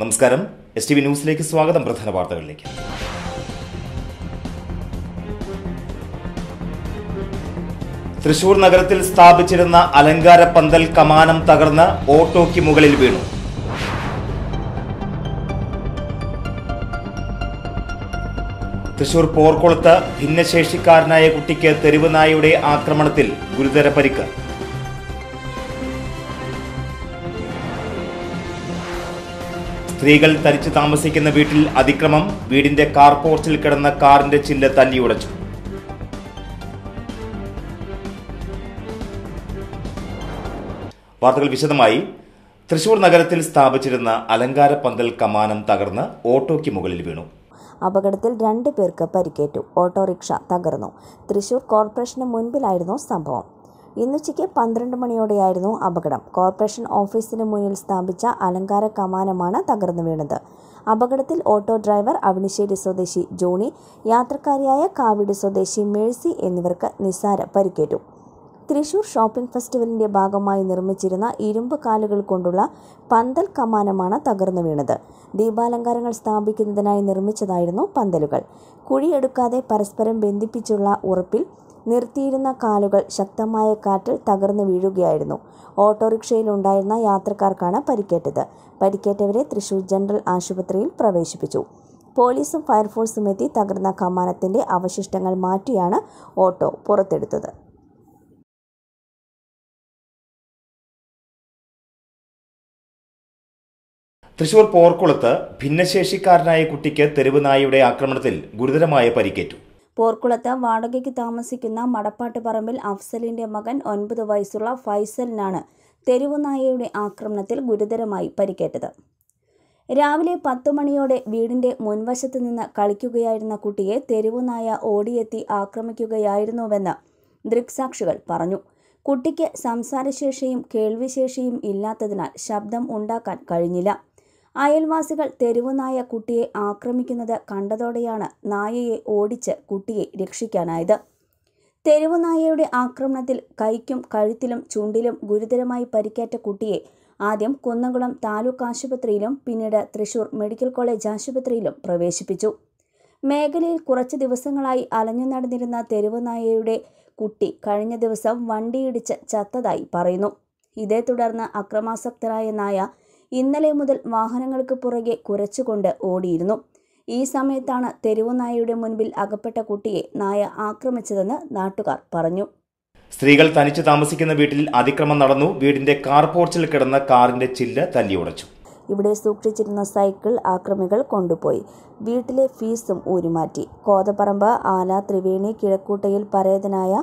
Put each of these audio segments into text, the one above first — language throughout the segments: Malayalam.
നമസ്കാരം എസ് ടി വി ന്യൂസിലേക്ക് സ്വാഗതം പ്രധാന വാർത്തകളിലേക്ക് തൃശൂർ നഗരത്തിൽ സ്ഥാപിച്ചിരുന്ന അലങ്കാര പന്തൽ കമാനം തകർന്ന് ഓട്ടോയ്ക്ക് മുകളിൽ വീണു തൃശൂർ പോർക്കുളത്ത് ഭിന്നശേഷിക്കാരനായ കുട്ടിക്ക് തെരുവുനായയുടെ ആക്രമണത്തിൽ ഗുരുതര പരിക്ക് സ്ത്രീകൾ തരിച്ചു താമസിക്കുന്ന വീട്ടിൽ അതിക്രമം വീടിന്റെ കാർ പോർച്ചിൽ കിടന്ന കാറിന്റെ ചില്ല തല്ലിയുടച്ചു വാർത്തകൾ വിശദമായി തൃശൂർ നഗരത്തിൽ സ്ഥാപിച്ചിരുന്ന അലങ്കാര പന്തൽ കമാനം തകർന്ന് ഓട്ടോയ്ക്ക് മുകളിൽ വീണു അപകടത്തിൽ രണ്ട് പേർക്ക് പരിക്കേറ്റു ഓട്ടോറിക്ഷ തകർന്നു തൃശൂർ കോർപ്പറേഷന് മുൻപിലായിരുന്നു സംഭവം ഇന്നുച്ചയ്ക്ക് പന്ത്രണ്ട് മണിയോടെയായിരുന്നു അപകടം കോർപ്പറേഷൻ ഓഫീസിന് മുന്നിൽ സ്ഥാപിച്ച അലങ്കാര കമാനമാണ് തകർന്നു വീണത് അപകടത്തിൽ ഓട്ടോ ഡ്രൈവർ അവിനിശ്ശേരി സ്വദേശി ജോണി യാത്രക്കാരിയായ കാവിടി സ്വദേശി മേഴ്സി എന്നിവർക്ക് നിസ്സാര പരിക്കേറ്റു തൃശൂർ ഷോപ്പിംഗ് ഫെസ്റ്റിവലിന്റെ ഭാഗമായി നിർമ്മിച്ചിരുന്ന ഇരുമ്പ് കാലുകൾ കൊണ്ടുള്ള പന്തൽ കമാനമാണ് തകർന്നു വീണത് ദീപാലങ്കാരങ്ങൾ സ്ഥാപിക്കുന്നതിനായി നിർമ്മിച്ചതായിരുന്നു പന്തലുകൾ കുഴിയെടുക്കാതെ പരസ്പരം ബന്ധിപ്പിച്ചുള്ള ഉറപ്പിൽ നിർത്തിയിരുന്ന കാലുകൾ ശക്തമായ കാറ്റിൽ തകർന്നു വീഴുകയായിരുന്നു ഓട്ടോറിക്ഷയിലുണ്ടായിരുന്ന യാത്രക്കാർക്കാണ് പരിക്കേറ്റത് പരിക്കേറ്റവരെ തൃശൂർ ജനറൽ ആശുപത്രിയിൽ പ്രവേശിപ്പിച്ചു പോലീസും ഫയർഫോഴ്സും എത്തി തകർന്ന കമാനത്തിൻ്റെ അവശിഷ്ടങ്ങൾ മാറ്റിയാണ് ഓട്ടോ പുറത്തെടുത്തത് തൃശൂർ പോർക്കുളത്ത് ഭിന്നശേഷിക്കാരനായ കുട്ടിക്ക് തെരുവ് നായയുടെ ആക്രമണത്തിൽ ഗുരുതരമായ പരിക്കേറ്റു പോർക്കുളത്ത് വാടകയ്ക്ക് താമസിക്കുന്ന മടപ്പാട്ടുപറമ്പിൽ പറമ്പിൽ അഫ്സലിന്റെ മകൻ ഒൻപത് വയസ്സുള്ള ഫൈസലിനാണ് തെരുവുനായയുടെ ആക്രമണത്തിൽ ഗുരുതരമായി പരിക്കേറ്റത് രാവിലെ പത്തു മണിയോടെ വീടിന്റെ മുൻവശത്ത് നിന്ന് കളിക്കുകയായിരുന്ന കുട്ടിയെ തെരുവുനായ ഓടിയെത്തി ആക്രമിക്കുകയായിരുന്നുവെന്ന് ദൃക്സാക്ഷികൾ പറഞ്ഞു കുട്ടിക്ക് സംസാരശേഷിയും കേൾവിശേഷിയും ഇല്ലാത്തതിനാൽ ശബ്ദം ഉണ്ടാക്കാൻ കഴിഞ്ഞില്ല അയൽവാസികൾ തെരുവുനായ കുട്ടിയെ ആക്രമിക്കുന്നത് കണ്ടതോടെയാണ് നായയെ ഓടിച്ച് കുട്ടിയെ രക്ഷിക്കാനായത് തെരുവുനായയുടെ ആക്രമണത്തിൽ കൈക്കും കഴുത്തിലും ചുണ്ടിലും ഗുരുതരമായി പരിക്കേറ്റ കുട്ടിയെ ആദ്യം കുന്നംകുളം താലൂക്ക് ആശുപത്രിയിലും പിന്നീട് തൃശൂർ മെഡിക്കൽ കോളേജ് ആശുപത്രിയിലും പ്രവേശിപ്പിച്ചു മേഖലയിൽ കുറച്ച് ദിവസങ്ങളായി അലഞ്ഞു നടന്നിരുന്ന തെരുവുനായയുടെ കുട്ടി കഴിഞ്ഞ ദിവസം വണ്ടിയിടിച്ച് ചത്തതായി പറയുന്നു ഇതേ തുടർന്ന് അക്രമാസക്തരായ നായ ഇന്നലെ മുതൽ വാഹനങ്ങൾക്ക് പുറകെ കുരച്ചുകൊണ്ട് ഓടിയിരുന്നു ഈ സമയത്താണ് തെരുവുനായയുടെ മുൻപിൽ അകപ്പെട്ട കുട്ടിയെ നായ ആക്രമിച്ചതെന്ന് നാട്ടുകാർ പറഞ്ഞു സ്ത്രീകൾ തനിച്ച് താമസിക്കുന്ന വീട്ടിൽ അതിക്രമം നടന്നു വീടിന്റെ കാർ പോർച്ചിൽ കിടന്ന കാറിന്റെ ചില്ല് തല്ലിയുടച്ചു ഇവിടെ സൂക്ഷിച്ചിരുന്ന സൈക്കിൾ ആക്രമികൾ കൊണ്ടുപോയി വീട്ടിലെ ഫീസും ഊരിമാറ്റി കോതപറമ്പ് ആല ത്രിവേണി കിഴക്കൂട്ടയിൽ പരേതനായ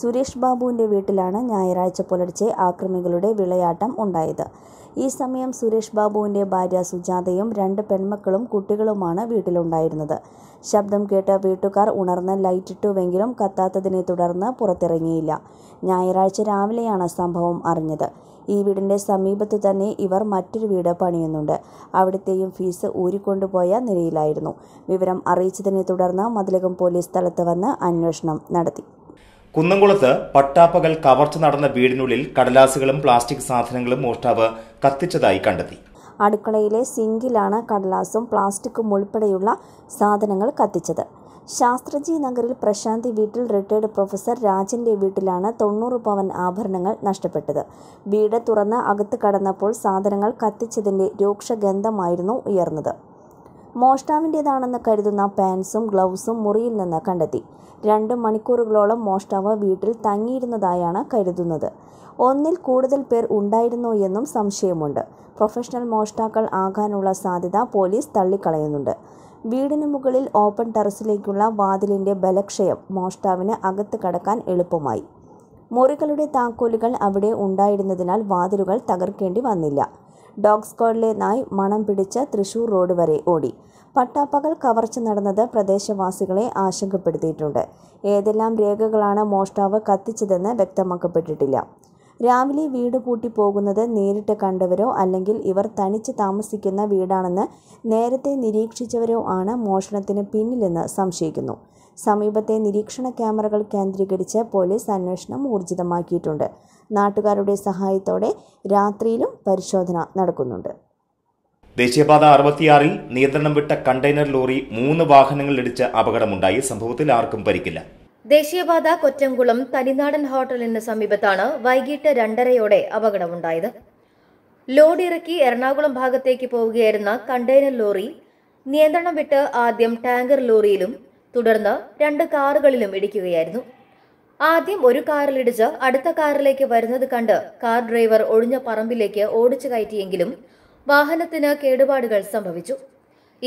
സുരേഷ് ബാബുവിൻ്റെ വീട്ടിലാണ് ഞായറാഴ്ച പുലർച്ചെ ആക്രമികളുടെ വിളയാട്ടം ഉണ്ടായത് ഈ സമയം സുരേഷ് ബാബുവിൻ്റെ ഭാര്യ സുജാതയും രണ്ട് പെൺമക്കളും കുട്ടികളുമാണ് വീട്ടിലുണ്ടായിരുന്നത് ശബ്ദം കേട്ട വീട്ടുകാർ ഉണർന്ന് ലൈറ്റിട്ടുവെങ്കിലും കത്താത്തതിനെ തുടർന്ന് പുറത്തിറങ്ങിയില്ല ഞായറാഴ്ച രാവിലെയാണ് സംഭവം അറിഞ്ഞത് ഈ വീടിൻ്റെ സമീപത്ത് തന്നെ ഇവർ മറ്റൊരു വീട് പണിയുന്നുണ്ട് അവിടുത്തെയും ഫീസ് ഊരിക്കൊണ്ടുപോയ നിലയിലായിരുന്നു വിവരം അറിയിച്ചതിനെ തുടർന്ന് മതിലകം പോലീസ് സ്ഥലത്ത് വന്ന് അന്വേഷണം നടത്തി കുന്നംകുളത്ത് പട്ടാപ്പകൽ കവർച്ച നടന്ന വീടിനുള്ളിൽ കടലാസുകളും പ്ലാസ്റ്റിക് സാധനങ്ങളും മോഷ്ടാവ് കത്തിച്ചതായി കണ്ടെത്തി അടുക്കളയിലെ സിങ്കിലാണ് കടലാസും പ്ലാസ്റ്റിക്കും ഉൾപ്പെടെയുള്ള സാധനങ്ങൾ കത്തിച്ചത് ശാസ്ത്രജി നഗറിൽ പ്രശാന്തി വീട്ടിൽ റിട്ടയർഡ് പ്രൊഫസർ രാജന്റെ വീട്ടിലാണ് തൊണ്ണൂറ് പവൻ ആഭരണങ്ങൾ നഷ്ടപ്പെട്ടത് വീട് തുറന്ന് അകത്ത് കടന്നപ്പോൾ സാധനങ്ങൾ കത്തിച്ചതിന്റെ രൂക്ഷ ഗന്ധമായിരുന്നു ഉയർന്നത് മോഷ്ടാവിൻ്റേതാണെന്ന് കരുതുന്ന പാൻസും ഗ്ലൗസും മുറിയിൽ നിന്ന് കണ്ടെത്തി രണ്ട് മണിക്കൂറുകളോളം മോഷ്ടാവ് വീട്ടിൽ തങ്ങിയിരുന്നതായാണ് കരുതുന്നത് ഒന്നിൽ കൂടുതൽ പേർ ഉണ്ടായിരുന്നോ എന്നും സംശയമുണ്ട് പ്രൊഫഷണൽ മോഷ്ടാക്കൾ ആകാനുള്ള സാധ്യത പോലീസ് തള്ളിക്കളയുന്നുണ്ട് വീടിന് മുകളിൽ ഓപ്പൺ ടെറസിലേക്കുള്ള വാതിലിൻ്റെ ബലക്ഷയം മോഷ്ടാവിന് അകത്ത് കടക്കാൻ എളുപ്പമായി മുറികളുടെ താക്കോലുകൾ അവിടെ ഉണ്ടായിരുന്നതിനാൽ വാതിലുകൾ തകർക്കേണ്ടി വന്നില്ല ഡോഗ് സ്ക്വാഡിലെ നായ് മണം പിടിച്ച് തൃശൂർ റോഡ് വരെ ഓടി പട്ടാപ്പകൽ കവർച്ച നടന്നത് പ്രദേശവാസികളെ ആശങ്കപ്പെടുത്തിയിട്ടുണ്ട് ഏതെല്ലാം രേഖകളാണ് മോഷ്ടാവ് കത്തിച്ചതെന്ന് വ്യക്തമാക്കപ്പെട്ടിട്ടില്ല രാവിലെ വീട് പൂട്ടി പോകുന്നത് നേരിട്ട് കണ്ടവരോ അല്ലെങ്കിൽ ഇവർ തനിച്ച് താമസിക്കുന്ന വീടാണെന്ന് നേരത്തെ നിരീക്ഷിച്ചവരോ ആണ് മോഷണത്തിന് പിന്നിലെന്ന് സംശയിക്കുന്നു സമീപത്തെ നിരീക്ഷണ ക്യാമറകൾ കേന്ദ്രീകരിച്ച് പോലീസ് അന്വേഷണം ഊർജിതമാക്കിയിട്ടുണ്ട് നാട്ടുകാരുടെ സഹായത്തോടെ രാത്രിയിലും പരിശോധന നടക്കുന്നുണ്ട് ദേശീയപാത അറുപത്തിയാറിൽ നിയന്ത്രണം വിട്ട കണ്ടെയ്നർ ലോറി മൂന്ന് വാഹനങ്ങൾ ഇടിച്ച് അപകടമുണ്ടായി സംഭവത്തിൽ ആർക്കും പരിക്കില്ല ദേശീയപാത കൊറ്റംകുളം തനിനാടൻ ഹോട്ടലിന് സമീപത്താണ് വൈകിട്ട് രണ്ടരയോടെ അപകടമുണ്ടായത് ലോഡ് ഇറക്കി എറണാകുളം ഭാഗത്തേക്ക് പോവുകയായിരുന്ന കണ്ടെയ്നർ ലോറി നിയന്ത്രണം വിട്ട് ആദ്യം ടാങ്കർ ലോറിയിലും തുടർന്ന് രണ്ട് കാറുകളിലും ഇടിക്കുകയായിരുന്നു ആദ്യം ഒരു കാറിലിടിച്ച് അടുത്ത കാറിലേക്ക് വരുന്നത് കണ്ട് കാർ ഡ്രൈവർ ഒഴിഞ്ഞ പറമ്പിലേക്ക് ഓടിച്ചു കയറ്റിയെങ്കിലും വാഹനത്തിന് കേടുപാടുകൾ സംഭവിച്ചു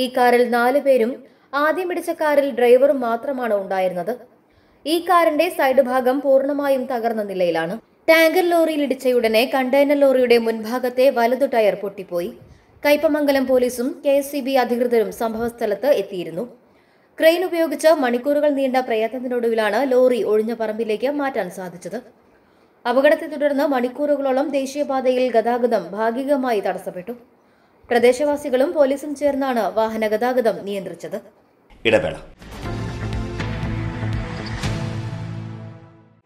ഈ കാറിൽ നാലു പേരും ആദ്യം ഇടിച്ച കാറിൽ ഡ്രൈവറും മാത്രമാണ് ഉണ്ടായിരുന്നത് ഈ കാറിന്റെ സൈഡ് ഭാഗം പൂർണ്ണമായും തകർന്ന നിലയിലാണ് ടാങ്കർ ലോറിയിൽ ഇടിച്ചയുടനെ കണ്ടെയ്നർ ലോറിയുടെ മുൻഭാഗത്തെ വലതു ടയർ പൊട്ടിപ്പോയി കൈപ്പമംഗലം പോലീസും കെ അധികൃതരും സംഭവസ്ഥലത്ത് എത്തിയിരുന്നു ക്രെയിൻ ഉപയോഗിച്ച് മണിക്കൂറുകൾ നീണ്ട പ്രയത്നത്തിനൊടുവിലാണ് ലോറി ഒഴിഞ്ഞ പറമ്പിലേക്ക് മാറ്റാൻ സാധിച്ചത് അപകടത്തെ തുടർന്ന് മണിക്കൂറുകളോളം ദേശീയപാതയിൽ ഗതാഗതം ഭാഗികമായി തടസ്സപ്പെട്ടു പ്രദേശവാസികളും പോലീസും ചേർന്നാണ് വാഹന ഗതാഗതം നിയന്ത്രിച്ചത് ഇടവേള